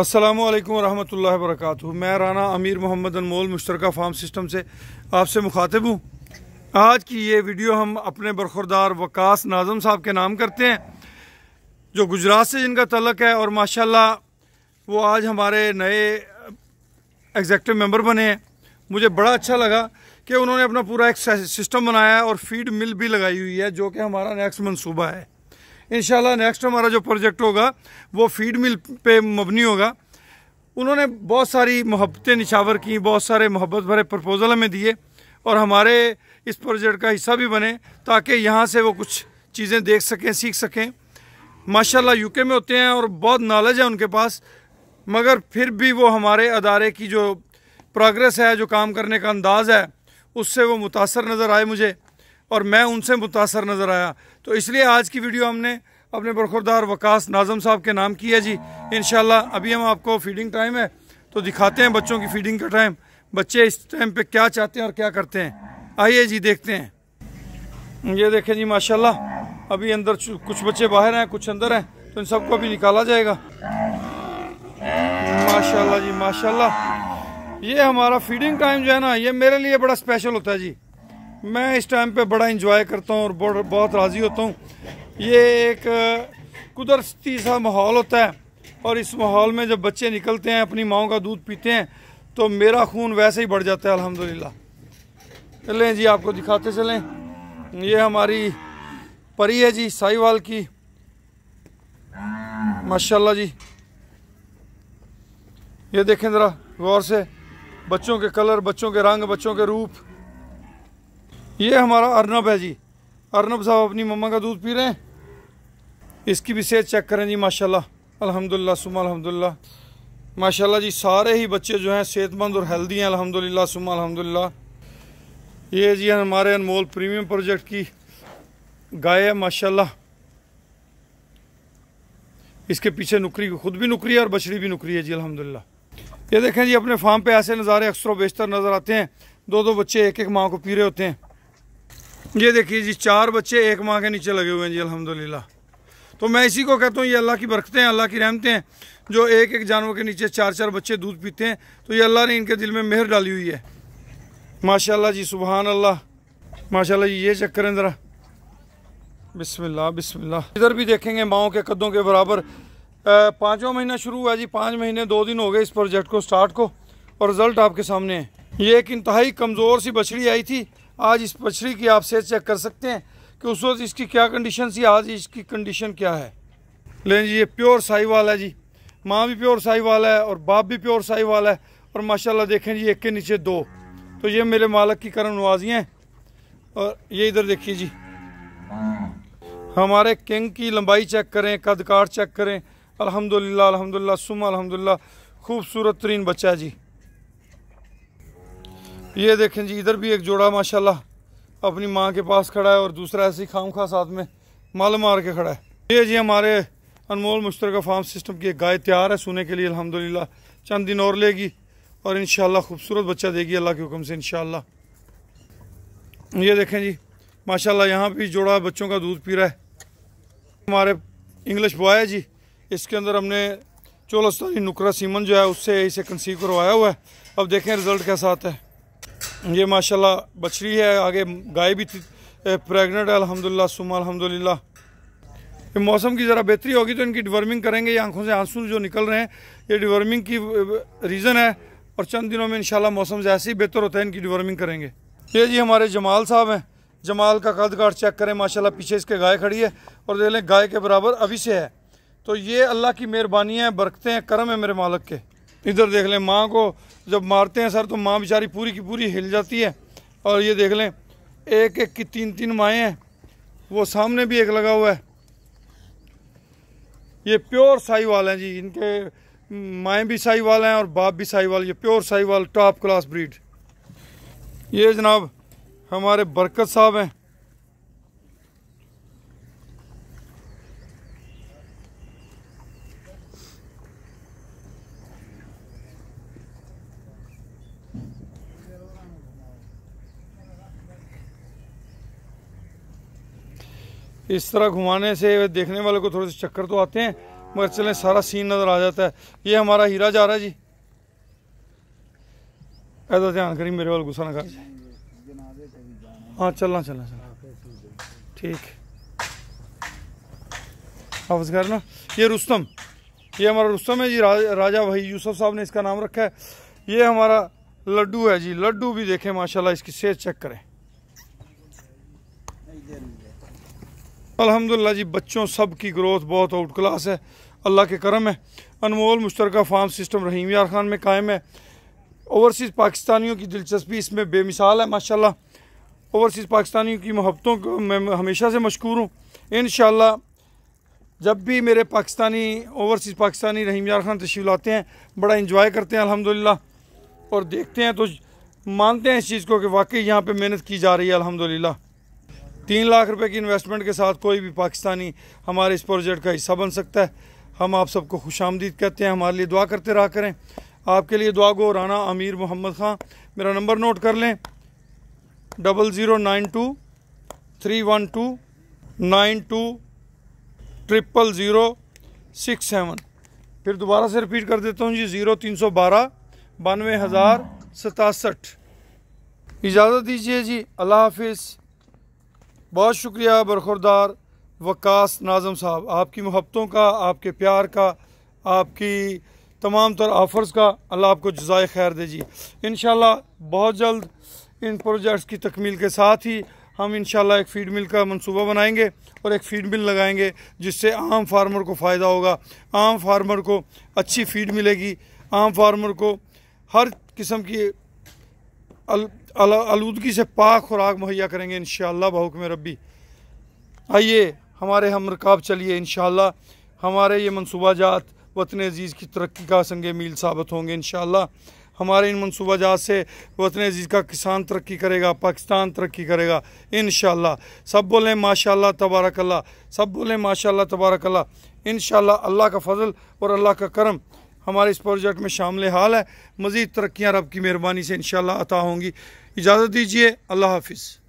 السلام علیکم ورحمۃ اللہ وبرکاتہ میں رانا امیر محمد انمول مشترکہ فارم سسٹم سے آپ سے مخاطب ہوں آج کی یہ ویڈیو ہم اپنے برخوردار وکاس ناظم صاحب کے نام کرتے ہیں جو گجرات سے جن کا تعلق ہے اور ماشاءاللہ اللہ وہ آج ہمارے نئے ایگزیکٹو ممبر بنے ہیں مجھے بڑا اچھا لگا کہ انہوں نے اپنا پورا ایک سسٹم بنایا ہے اور فیڈ مل بھی لگائی ہوئی ہے جو کہ ہمارا نیکسٹ منصوبہ ہے انشاءاللہ نیکسٹ ہمارا جو پروجیکٹ ہوگا وہ فیڈ مل پہ مبنی ہوگا انہوں نے بہت ساری محبتیں نشاور کی بہت سارے محبت بھرے پرپوزل ہمیں دیے اور ہمارے اس پروجیکٹ کا حصہ بھی بنے تاکہ یہاں سے وہ کچھ چیزیں دیکھ سکیں سیکھ سکیں ماشاءاللہ یوکے یو کے میں ہوتے ہیں اور بہت نالج ہے ان کے پاس مگر پھر بھی وہ ہمارے ادارے کی جو پروگرس ہے جو کام کرنے کا انداز ہے اس سے وہ متاثر نظر آئے مجھے اور میں ان سے متاثر نظر آیا تو اس لیے آج کی ویڈیو ہم نے اپنے برخوردار وکاس ناظم صاحب کے نام کی ہے جی انشاءاللہ ابھی ہم آپ کو فیڈنگ ٹائم ہے تو دکھاتے ہیں بچوں کی فیڈنگ کا ٹائم بچے اس ٹائم پہ کیا چاہتے ہیں اور کیا کرتے ہیں آئیے جی دیکھتے ہیں یہ دیکھیں جی ماشاءاللہ ابھی اندر کچھ بچے باہر ہیں کچھ اندر ہیں تو ان سب کو ابھی نکالا جائے گا ماشاءاللہ جی ماشاءاللہ یہ ہمارا فیڈنگ ٹائم جو ہے نا یہ میرے لیے بڑا اسپیشل ہوتا ہے جی میں اس ٹائم پہ بڑا انجوائے کرتا ہوں اور بہت راضی ہوتا ہوں یہ ایک قدرتی سا ماحول ہوتا ہے اور اس ماحول میں جب بچے نکلتے ہیں اپنی ماؤں کا دودھ پیتے ہیں تو میرا خون ویسے ہی بڑھ جاتا ہے الحمدللہ چلیں جی آپ کو دکھاتے چلیں یہ ہماری پری ہے جی سائی وال کی ماشاءاللہ جی یہ دیکھیں ذرا غور سے بچوں کے کلر بچوں کے رنگ بچوں کے روپ یہ ہمارا ارنب ہے جی ارنب صاحب اپنی مما کا دودھ پی رہے ہیں اس کی بھی صحت چیک کریں جی ماشاءاللہ الحمدللہ سمہ الحمدللہ ماشاءاللہ جی سارے ہی بچے جو ہیں صحت مند اور ہیلدی ہیں الحمدللہ سمہ الحمدللہ یہ جی ہمارے انمول پریمیم پروجیکٹ کی گائے ہے ماشاءاللہ اس کے پیچھے نکری خود بھی نکری ہے اور بچڑی بھی نکری ہے جی الحمدللہ یہ دیکھیں جی اپنے فارم پہ ایسے نظارے اکثر و بیشتر نظر آتے ہیں دو دو بچے ایک ایک ماں کو پی رہے ہوتے ہیں یہ دیکھیے جی چار بچے ایک ماہ کے نیچے لگے ہوئے ہیں جی الحمدللہ تو میں اسی کو کہتا ہوں یہ اللہ کی برکتیں ہیں اللہ کی رحمتیں ہیں جو ایک ایک جانور کے نیچے چار چار بچے دودھ پیتے ہیں تو یہ اللہ نے ان کے دل میں مہر ڈالی ہوئی ہے ماشاءاللہ جی سبحان اللہ ماشاءاللہ جی یہ چکر کریں ذرا بسم اللہ بسم اللہ ادھر بھی دیکھیں گے ماؤں کے قدوں کے برابر پانچوں مہینہ شروع ہوا جی پانچ مہینے دو دن ہو گئے اس پروجیکٹ کو سٹارٹ کو اور رزلٹ آپ کے سامنے ہے یہ ایک انتہائی کمزور سی بچڑی آئی تھی آج اس پچھری کی آپ صحت چیک کر سکتے ہیں کہ اس وقت اس کی کیا کنڈیشن سی آج اس کی کنڈیشن کیا ہے لیں جی یہ پیور سائی والا ہے جی ماں بھی پیور سائی والا ہے اور باپ بھی پیور سائی والا ہے اور ماشاءاللہ اللہ دیکھیں جی ایک کے نیچے دو تو یہ میرے مالک کی کرم نوازی ہیں اور یہ ادھر دیکھیے جی ہمارے کنگ کی لمبائی چیک کریں قد کار چیک کریں الحمدللہ الحمدللہ للہ سم خوبصورت ترین بچہ ہے جی یہ دیکھیں جی ادھر بھی ایک جوڑا ماشاءاللہ اپنی ماں کے پاس کھڑا ہے اور دوسرا ایسی خام خاص ساتھ میں مال مار کے کھڑا ہے یہ جی ہمارے انمول مشترکہ فارم سسٹم کی ایک گائے تیار ہے سونے کے لیے الحمدللہ چند دن اور لے گی اور انشاءاللہ خوبصورت بچہ دے گی اللہ کے حکم سے انشاءاللہ یہ دیکھیں جی ماشاءاللہ یہاں بھی جوڑا بچوں کا دودھ پی رہا ہے ہمارے انگلش بوائے ہے جی اس کے اندر ہم نے چولستانی نکرہ نکرا سیمن جو ہے اس سے اسے کنسیو کروایا ہوا ہے اب دیکھیں رزلٹ کیسا آتا ہے یہ ماشاءاللہ بچری ہے آگے گائے بھی پریگنٹ ہے الحمدللہ للہ سم الحمد موسم کی ذرا بہتری ہوگی تو ان کی ڈیورمنگ کریں گے یہ آنکھوں سے آنسوں جو نکل رہے ہیں یہ ڈیورمنگ کی ریزن ہے اور چند دنوں میں انشاءاللہ موسم جیسے ہی بہتر ہوتا ہے ان کی ڈیورمنگ کریں گے یہ جی ہمارے جمال صاحب ہیں جمال کا قد گاٹ چیک کریں ماشاءاللہ پیچھے اس کے گائے کھڑی ہے اور دیکھ لیں گائے کے برابر ابھی سے ہے تو یہ اللہ کی مہربانی ہے برکتے ہیں کرم ہے میرے مالک کے ادھر دیکھ لیں ماں کو جب مارتے ہیں سر تو ماں بیچاری پوری کی پوری ہل جاتی ہے اور یہ دیکھ لیں ایک ایک کی تین تین مائیں ہیں وہ سامنے بھی ایک لگا ہوا ہے یہ پیور سائی وال ہیں جی ان کے مائیں بھی سائی وال ہیں اور باپ بھی سائی وال پیور سائی وال ٹاپ کلاس بریڈ یہ جناب ہمارے برکت صاحب ہیں اس طرح گھمانے سے دیکھنے والے کو تھوڑے سے چکر تو آتے ہیں مگر چلیں سارا سین نظر آ جاتا ہے یہ ہمارا ہیرا جا رہا ہے جی ایسا دھیان کریں میرے والا نہ کر جائے ہاں چلنا چلنا چلنا ٹھیک حافظ کرنا یہ رستم یہ ہمارا رستم ہے جی راجہ بھائی یوسف صاحب نے اس کا نام رکھا ہے یہ ہمارا لڈو ہے جی لڈو بھی دیکھیں ماشاءاللہ اس کی صحت چیک کریں الحمدللہ جی بچوں سب کی گروتھ بہت آؤٹ کلاس ہے اللہ کے کرم ہے انمول مشترکہ فارم سسٹم رحیم یار خان میں قائم ہے اوورسیز پاکستانیوں کی دلچسپی اس میں بے مثال ہے ماشاءاللہ اوورسیز پاکستانیوں کی محبتوں کو میں ہمیشہ سے مشکور ہوں انشاءاللہ جب بھی میرے پاکستانی اوورسیز پاکستانی رحیم یار خان تشریف لاتے ہیں بڑا انجوائے کرتے ہیں الحمدللہ اور دیکھتے ہیں تو مانتے ہیں اس چیز کو کہ واقعی یہاں پہ محنت کی جا رہی ہے الحمدللہ تین لاکھ روپے کی انویسٹمنٹ کے ساتھ کوئی بھی پاکستانی ہمارے اس پروجیکٹ کا حصہ بن سکتا ہے ہم آپ سب کو خوش آمدید کہتے ہیں ہمارے لیے دعا کرتے رہا کریں آپ کے لیے دعا گو رانا امیر محمد خان میرا نمبر نوٹ کر لیں double zero nine two three one two nine two triple zero six seven پھر دوبارہ سے رپیٹ کر دیتا ہوں جی زیرو تین سو بارہ بانوے ہزار ستاسٹھ اجازت دیجیے جی اللہ حافظ بہت شکریہ برخوردار وقاس ناظم صاحب آپ کی محبتوں کا آپ کے پیار کا آپ کی تمام تر آفرز کا اللہ آپ کو جزائے خیر دے جی انشاءاللہ بہت جلد ان پروجیکٹس کی تکمیل کے ساتھ ہی ہم انشاءاللہ ایک فیڈ مل کا منصوبہ بنائیں گے اور ایک فیڈ مل لگائیں گے جس سے عام فارمر کو فائدہ ہوگا عام فارمر کو اچھی فیڈ ملے گی عام فارمر کو ہر قسم کی آلودگی سے پاک خوراک مہیا کریں گے انشاءاللہ بحکم ربی آئیے ہمارے ہم رکاب چلیے انشاءاللہ ہمارے یہ منصوبہ جات وطن عزیز کی ترقی کا سنگ میل ثابت ہوں گے انشاءاللہ ہمارے ان منصوبہ جات سے وطن عزیز کا کسان ترقی کرے گا پاکستان ترقی کرے گا انشاءاللہ سب بولیں ماشاءاللہ تبارک اللہ سب بولیں ماشاءاللہ تبارک اللہ انشاءاللہ اللہ کا فضل اور اللہ کا کرم ہمارے اس پروجیکٹ میں شامل حال ہے مزید ترقیاں رب کی مہربانی سے انشاءاللہ عطا ہوں گی اجازت دیجیے اللہ حافظ